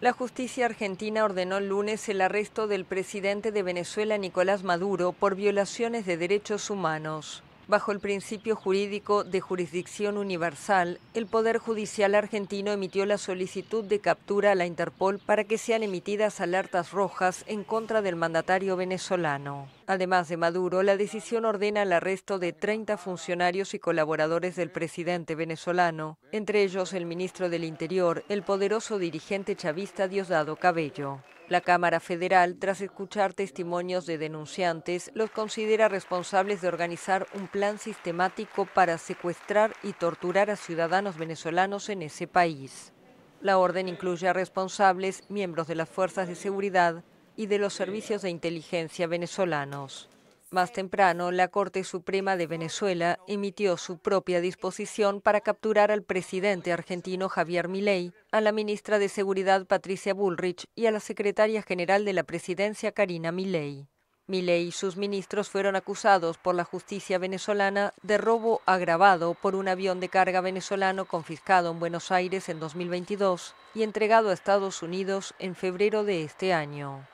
La justicia argentina ordenó el lunes el arresto del presidente de Venezuela, Nicolás Maduro, por violaciones de derechos humanos. Bajo el principio jurídico de jurisdicción universal, el Poder Judicial argentino emitió la solicitud de captura a la Interpol para que sean emitidas alertas rojas en contra del mandatario venezolano. Además de Maduro, la decisión ordena el arresto de 30 funcionarios y colaboradores del presidente venezolano, entre ellos el ministro del Interior, el poderoso dirigente chavista Diosdado Cabello. La Cámara Federal, tras escuchar testimonios de denunciantes, los considera responsables de organizar un plan sistemático para secuestrar y torturar a ciudadanos venezolanos en ese país. La orden incluye a responsables, miembros de las fuerzas de seguridad, y de los servicios de inteligencia venezolanos. Más temprano, la Corte Suprema de Venezuela emitió su propia disposición para capturar al presidente argentino Javier Milei, a la ministra de Seguridad Patricia Bullrich y a la secretaria general de la presidencia Karina Milei. Milei y sus ministros fueron acusados por la justicia venezolana de robo agravado por un avión de carga venezolano confiscado en Buenos Aires en 2022 y entregado a Estados Unidos en febrero de este año.